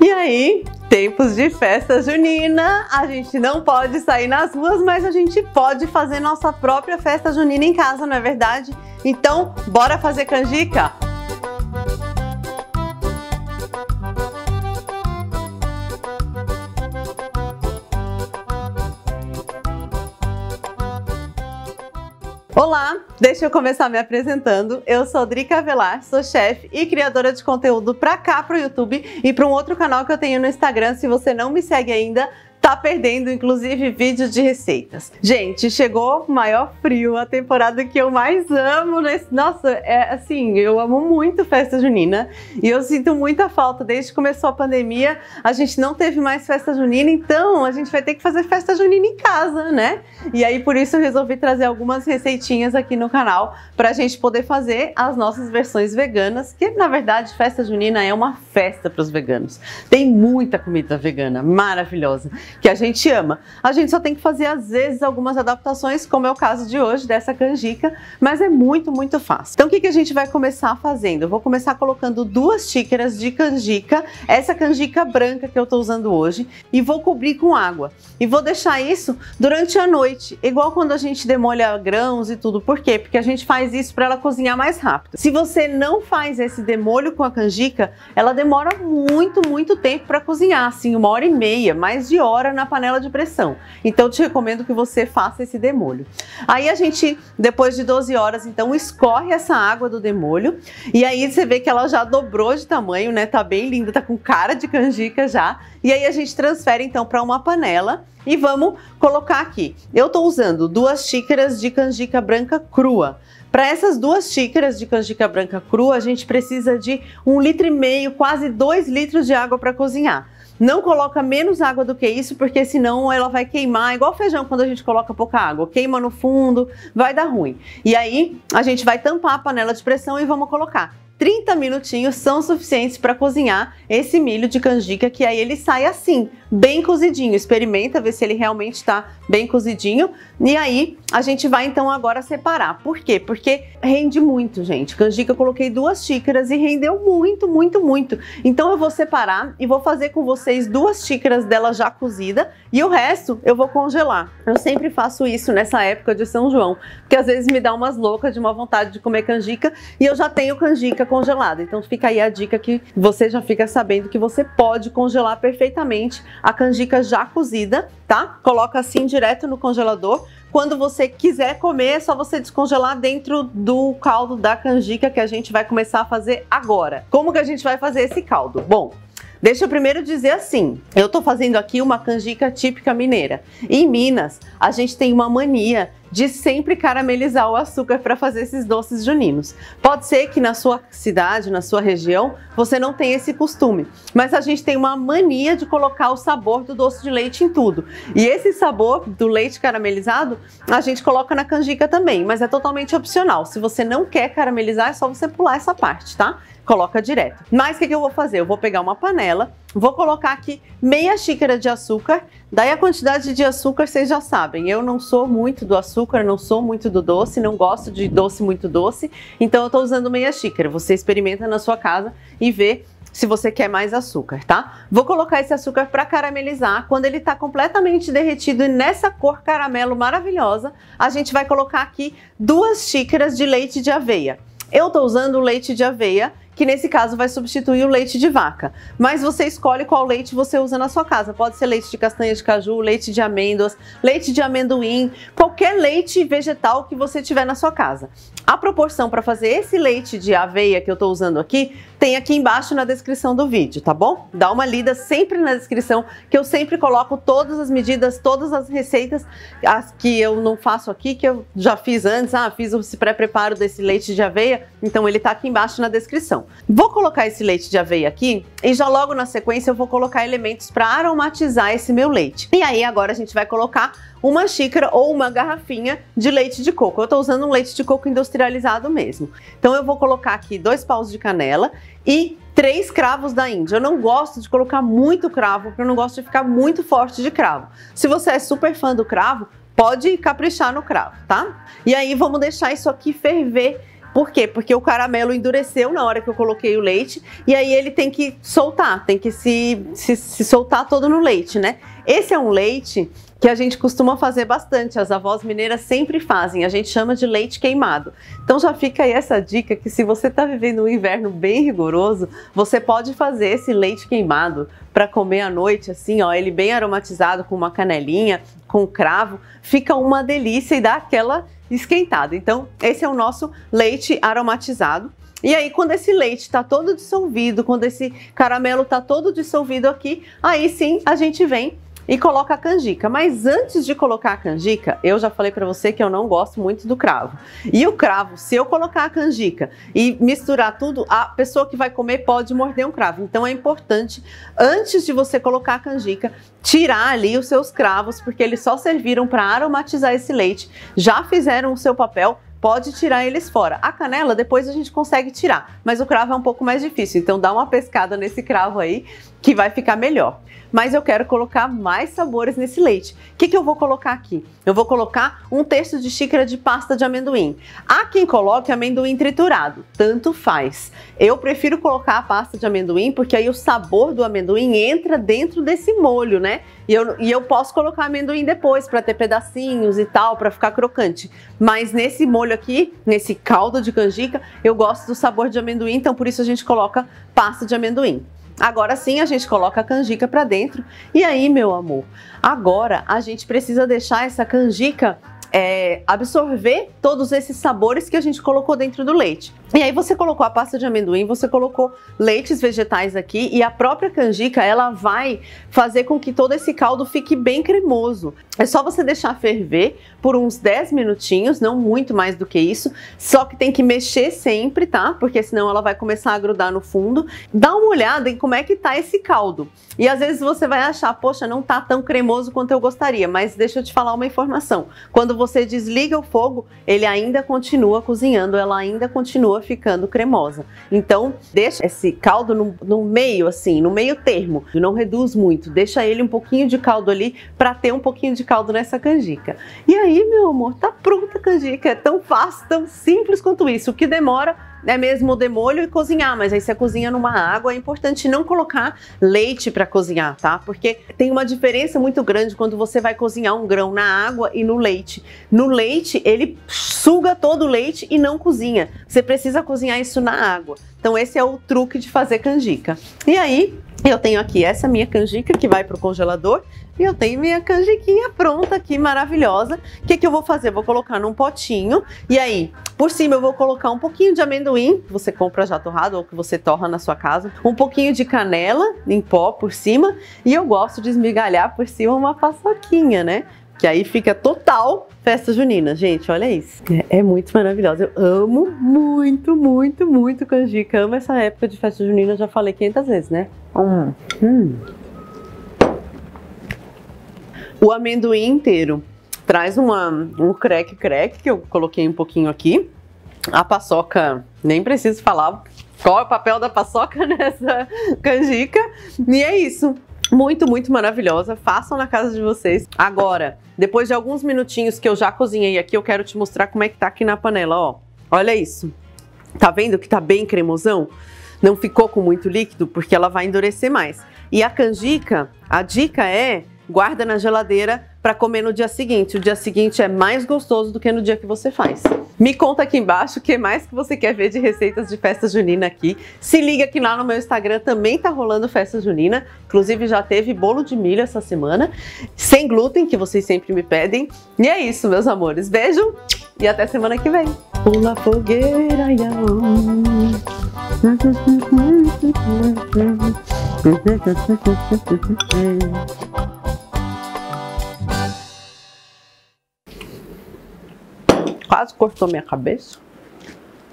E aí, tempos de festa junina, a gente não pode sair nas ruas, mas a gente pode fazer nossa própria festa junina em casa, não é verdade? Então, bora fazer canjica? Olá, deixa eu começar me apresentando. Eu sou Drica Velar, sou chefe e criadora de conteúdo para cá pro YouTube e para um outro canal que eu tenho no Instagram. Se você não me segue ainda, tá perdendo, inclusive, vídeos de receitas. Gente, chegou o maior frio, a temporada que eu mais amo nesse... Nossa, é assim, eu amo muito festa junina e eu sinto muita falta. Desde que começou a pandemia, a gente não teve mais festa junina, então a gente vai ter que fazer festa junina em casa, né? E aí, por isso, eu resolvi trazer algumas receitinhas aqui no canal pra gente poder fazer as nossas versões veganas, que, na verdade, festa junina é uma festa para os veganos. Tem muita comida vegana, maravilhosa que a gente ama. A gente só tem que fazer, às vezes, algumas adaptações, como é o caso de hoje, dessa canjica, mas é muito, muito fácil. Então, o que, que a gente vai começar fazendo? Eu vou começar colocando duas xícaras de canjica, essa canjica branca que eu estou usando hoje, e vou cobrir com água. E vou deixar isso durante a noite, igual quando a gente demolha grãos e tudo. Por quê? Porque a gente faz isso para ela cozinhar mais rápido. Se você não faz esse demolho com a canjica, ela demora muito, muito tempo para cozinhar, assim, uma hora e meia, mais de hora Agora na panela de pressão. Então te recomendo que você faça esse demolho. Aí a gente, depois de 12 horas, então escorre essa água do demolho e aí você vê que ela já dobrou de tamanho, né? Tá bem linda, tá com cara de canjica já. E aí a gente transfere então para uma panela e vamos colocar aqui. Eu tô usando duas xícaras de canjica branca crua. Para essas duas xícaras de canjica branca crua, a gente precisa de um litro e meio, quase dois litros de água para cozinhar. Não coloca menos água do que isso, porque senão ela vai queimar, igual feijão quando a gente coloca pouca água, queima no fundo, vai dar ruim. E aí a gente vai tampar a panela de pressão e vamos colocar. 30 minutinhos são suficientes para cozinhar esse milho de canjica, que aí ele sai assim, bem cozidinho. Experimenta ver se ele realmente está bem cozidinho. E aí a gente vai então agora separar. Por quê? Porque rende muito, gente. Canjica eu coloquei duas xícaras e rendeu muito, muito, muito. Então eu vou separar e vou fazer com vocês duas xícaras dela já cozida e o resto eu vou congelar. Eu sempre faço isso nessa época de São João, porque às vezes me dá umas loucas de uma vontade de comer canjica e eu já tenho canjica congelada. Então fica aí a dica que você já fica sabendo que você pode congelar perfeitamente a canjica já cozida, tá? Coloca assim direto no congelador. Quando você quiser comer, é só você descongelar dentro do caldo da canjica que a gente vai começar a fazer agora. Como que a gente vai fazer esse caldo? Bom, Deixa eu primeiro dizer assim, eu tô fazendo aqui uma canjica típica mineira. Em Minas, a gente tem uma mania de sempre caramelizar o açúcar para fazer esses doces juninos. Pode ser que na sua cidade, na sua região, você não tenha esse costume, mas a gente tem uma mania de colocar o sabor do doce de leite em tudo. E esse sabor do leite caramelizado, a gente coloca na canjica também, mas é totalmente opcional. Se você não quer caramelizar, é só você pular essa parte, tá? coloca direto. Mas o que, que eu vou fazer? Eu vou pegar uma panela, vou colocar aqui meia xícara de açúcar, daí a quantidade de açúcar vocês já sabem, eu não sou muito do açúcar, não sou muito do doce, não gosto de doce muito doce, então eu tô usando meia xícara, você experimenta na sua casa e vê se você quer mais açúcar, tá? Vou colocar esse açúcar para caramelizar. Quando ele tá completamente derretido e nessa cor caramelo maravilhosa, a gente vai colocar aqui duas xícaras de leite de aveia. Eu tô usando leite de aveia que nesse caso vai substituir o leite de vaca. Mas você escolhe qual leite você usa na sua casa. Pode ser leite de castanha de caju, leite de amêndoas, leite de amendoim, qualquer leite vegetal que você tiver na sua casa. A proporção para fazer esse leite de aveia que eu estou usando aqui tem aqui embaixo na descrição do vídeo, tá bom? Dá uma lida sempre na descrição, que eu sempre coloco todas as medidas, todas as receitas, as que eu não faço aqui, que eu já fiz antes, ah, fiz o pré-preparo desse leite de aveia, então ele tá aqui embaixo na descrição. Vou colocar esse leite de aveia aqui e já logo na sequência eu vou colocar elementos para aromatizar esse meu leite. E aí agora a gente vai colocar uma xícara ou uma garrafinha de leite de coco. Eu estou usando um leite de coco industrializado mesmo. Então eu vou colocar aqui dois paus de canela e três cravos da Índia. Eu não gosto de colocar muito cravo, porque eu não gosto de ficar muito forte de cravo. Se você é super fã do cravo, pode caprichar no cravo, tá? E aí vamos deixar isso aqui ferver por quê? Porque o caramelo endureceu na hora que eu coloquei o leite e aí ele tem que soltar, tem que se, se, se soltar todo no leite, né? Esse é um leite que a gente costuma fazer bastante, as avós mineiras sempre fazem, a gente chama de leite queimado. Então já fica aí essa dica que se você está vivendo um inverno bem rigoroso, você pode fazer esse leite queimado para comer à noite, assim, ó, ele bem aromatizado com uma canelinha, com cravo, fica uma delícia e dá aquela esquentada. Então esse é o nosso leite aromatizado. E aí, quando esse leite está todo dissolvido, quando esse caramelo está todo dissolvido aqui, aí sim a gente vem e coloca a canjica. Mas antes de colocar a canjica, eu já falei para você que eu não gosto muito do cravo. E o cravo, se eu colocar a canjica e misturar tudo, a pessoa que vai comer pode morder um cravo. Então é importante, antes de você colocar a canjica, tirar ali os seus cravos, porque eles só serviram para aromatizar esse leite, já fizeram o seu papel pode tirar eles fora. A canela depois a gente consegue tirar, mas o cravo é um pouco mais difícil, então dá uma pescada nesse cravo aí que vai ficar melhor mas eu quero colocar mais sabores nesse leite. O que, que eu vou colocar aqui? Eu vou colocar um terço de xícara de pasta de amendoim. Há quem coloque amendoim triturado, tanto faz. Eu prefiro colocar a pasta de amendoim porque aí o sabor do amendoim entra dentro desse molho, né? E eu, e eu posso colocar amendoim depois para ter pedacinhos e tal, para ficar crocante. Mas nesse molho aqui, nesse caldo de canjica, eu gosto do sabor de amendoim, então por isso a gente coloca pasta de amendoim. Agora sim a gente coloca a canjica para dentro. E aí, meu amor, agora a gente precisa deixar essa canjica é, absorver todos esses sabores que a gente colocou dentro do leite. E aí você colocou a pasta de amendoim, você colocou leites vegetais aqui e a própria canjica, ela vai fazer com que todo esse caldo fique bem cremoso. É só você deixar ferver por uns 10 minutinhos, não muito mais do que isso, só que tem que mexer sempre, tá? Porque senão ela vai começar a grudar no fundo. Dá uma olhada em como é que tá esse caldo. E às vezes você vai achar, poxa, não tá tão cremoso quanto eu gostaria, mas deixa eu te falar uma informação. Quando você desliga o fogo, ele ainda continua cozinhando, ela ainda continua ficando cremosa. Então, deixa esse caldo no, no meio, assim, no meio termo. Não reduz muito, deixa ele um pouquinho de caldo ali para ter um pouquinho de caldo nessa canjica. E aí, meu amor, tá pronta a canjica. É tão fácil, tão simples quanto isso. O que demora é mesmo o demolho e cozinhar, mas aí você cozinha numa água, é importante não colocar leite para cozinhar, tá? Porque tem uma diferença muito grande quando você vai cozinhar um grão na água e no leite. No leite, ele suga todo o leite e não cozinha. Você precisa cozinhar isso na água. Então esse é o truque de fazer canjica. E aí, eu tenho aqui essa minha canjica que vai para o congelador e eu tenho minha canjiquinha pronta aqui, maravilhosa. O que, que eu vou fazer? vou colocar num potinho e aí, por cima eu vou colocar um pouquinho de amendoim, que você compra já torrado ou que você torra na sua casa, um pouquinho de canela em pó por cima e eu gosto de esmigalhar por cima uma paçoquinha, né? Que aí fica total festa junina, gente, olha isso. É, é, muito maravilhosa. Eu amo muito, muito, muito canjica. Amo essa época de festa junina, já falei 500 vezes, né? Hum. Hum. O amendoim inteiro traz uma, um crack crack que eu coloquei um pouquinho aqui. A paçoca, nem preciso falar qual é o papel da paçoca nessa canjica. E é isso. Muito, muito maravilhosa. Façam na casa de vocês. Agora, depois de alguns minutinhos que eu já cozinhei aqui, eu quero te mostrar como é que tá aqui na panela, ó. Olha isso. Tá vendo que tá bem cremosão? não ficou com muito líquido, porque ela vai endurecer mais. E a canjica, a dica é guarda na geladeira para comer no dia seguinte. O dia seguinte é mais gostoso do que no dia que você faz. Me conta aqui embaixo o que mais que você quer ver de receitas de festa junina aqui. Se liga que lá no meu Instagram também tá rolando festa junina. Inclusive já teve bolo de milho essa semana, sem glúten, que vocês sempre me pedem. E é isso, meus amores. Beijo e até semana que vem. Pula fogueira, iau. Quase cortou minha cabeça.